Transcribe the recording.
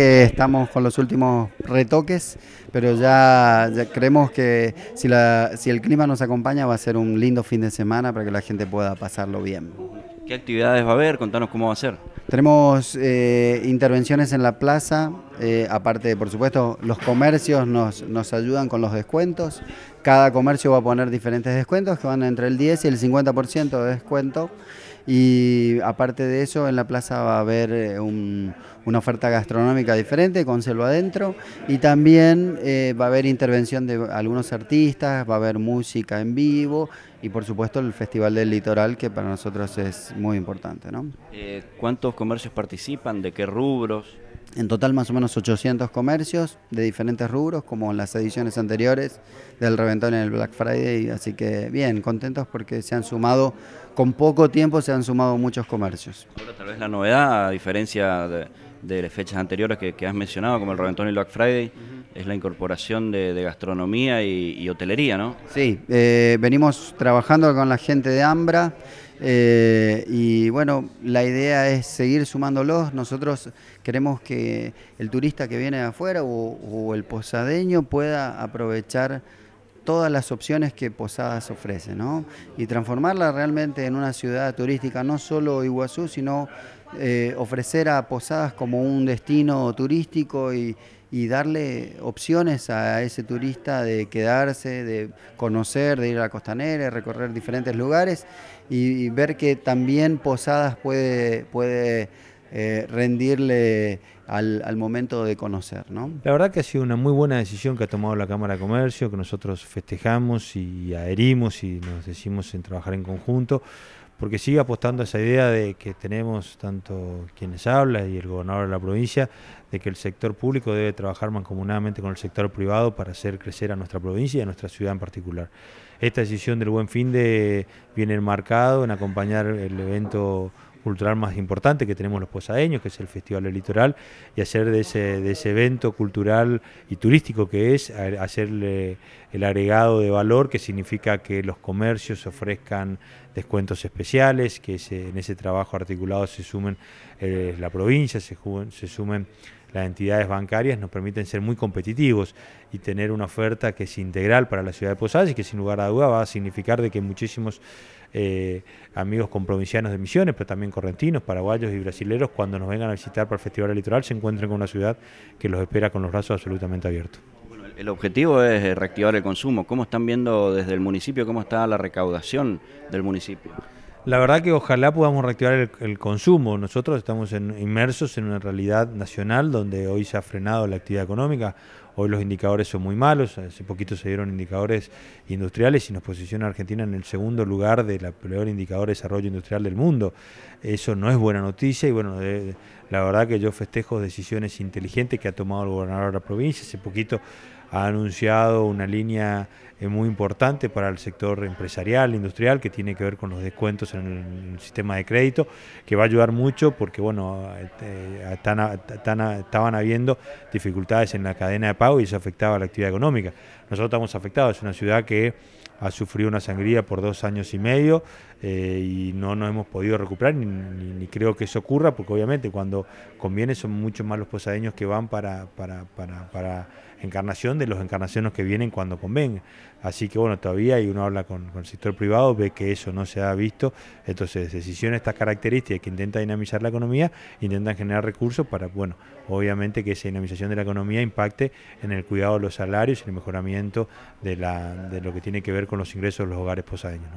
Estamos con los últimos retoques, pero ya, creemos que si, el clima nos acompaña va a ser un lindo fin de semana para que la gente pueda pasarlo bien. ¿Qué actividades va a haber? Contanos cómo va a ser. Tenemos eh, intervenciones en la plaza, eh, aparte, por supuesto, los comercios nos, nos ayudan con los descuentos. Cada comercio va a poner diferentes descuentos que van entre el 10 y el 50% de descuento. Y aparte de eso, en la plaza va a haber eh, una oferta gastronómica diferente con selva adentro y también eh, va a haber intervención de algunos artistas, va a haber música en vivo y por supuesto el Festival del Litoral que para nosotros es muy importante. ¿no? Eh, ¿Cuántos comercios participan? ¿De qué rubros? En total más o menos 800 comercios de diferentes rubros, como en las ediciones anteriores del Reventón en el Black Friday. Así que bien, contentos porque se han sumado, con poco tiempo se han sumado muchos comercios. Ahora, tal vez la novedad, a diferencia de, las fechas anteriores que, has mencionado, como el Reventón y el Black Friday, es la incorporación de, gastronomía y, hotelería, ¿no? Sí, eh, venimos trabajando con la gente de Ambra. Eh, y bueno, la idea es seguir sumándolos. Nosotros queremos que el turista que viene de afuera o, el posadeño pueda aprovechar todas las opciones que Posadas ofrece, ¿no? Y transformarla realmente en una ciudad turística, no solo Iguazú, sino eh, ofrecer a Posadas como un destino turístico y, y darle opciones a ese turista de quedarse, de conocer, de ir a costanera, recorrer diferentes lugares y, ver que también Posadas puede, puede eh, rendirle al, momento de conocer. ¿no? La verdad que ha sido una muy buena decisión que ha tomado la Cámara de Comercio, que nosotros festejamos y adherimos y nos decimos en trabajar en conjunto porque sigue apostando a esa idea de que tenemos tanto quienes hablan y el gobernador de la provincia, de que el sector público debe trabajar mancomunadamente con el sector privado para hacer crecer a nuestra provincia y a nuestra ciudad en particular. Esta decisión del Buen Fin de viene enmarcado en acompañar el evento cultural más importante que tenemos los posadeños, que es el Festival del Litoral, y hacer de ese, de ese evento cultural y turístico que es, hacerle el agregado de valor, que significa que los comercios ofrezcan descuentos especiales, que en ese trabajo articulado se sumen eh, la provincia, se sumen las entidades bancarias nos permiten ser muy competitivos y tener una oferta que es integral para la ciudad de Posadas y que sin lugar a duda va a significar de que muchísimos eh, amigos con provincianos de Misiones, pero también correntinos, paraguayos y brasileros, cuando nos vengan a visitar para el Festival Litoral, se encuentren con una ciudad que los espera con los brazos absolutamente abiertos. el objetivo es eh, reactivar el consumo. ¿Cómo están viendo desde el municipio, cómo está la recaudación del municipio? La verdad que ojalá podamos reactivar el, consumo. Nosotros estamos inmersos en una realidad nacional donde hoy se ha frenado la actividad económica. Hoy los indicadores son muy malos. Hace poquito se dieron indicadores industriales y nos posiciona Argentina en el segundo lugar de la peor indicador de desarrollo industrial del mundo. Eso no es buena noticia y bueno, la verdad que yo festejo decisiones inteligentes que ha tomado el gobernador de la provincia. Hace poquito ha anunciado una línea eh, muy importante para el sector empresarial, industrial, que tiene que ver con los descuentos en el sistema de crédito, que va a ayudar mucho porque, bueno, este, estaban habiendo dificultades en la cadena de pago y eso afectaba a la actividad económica. Nosotros estamos afectados, es una ciudad que ha sufrido una sangría por dos años y medio eh, y no nos hemos podido recuperar, ni, creo que eso ocurra, porque obviamente cuando conviene son mucho más los posadeños que van para, para, encarnación de los encarnaciones que vienen cuando convenga. Así que bueno, todavía y uno habla con, el sector privado, ve que eso no se ha visto, entonces decisiones estas características que intenta dinamizar la economía, intentan generar recursos para, bueno, obviamente que esa dinamización de la economía impacte en el cuidado de los salarios, en el mejoramiento de, de lo que tiene que ver con los ingresos de los hogares posadeños.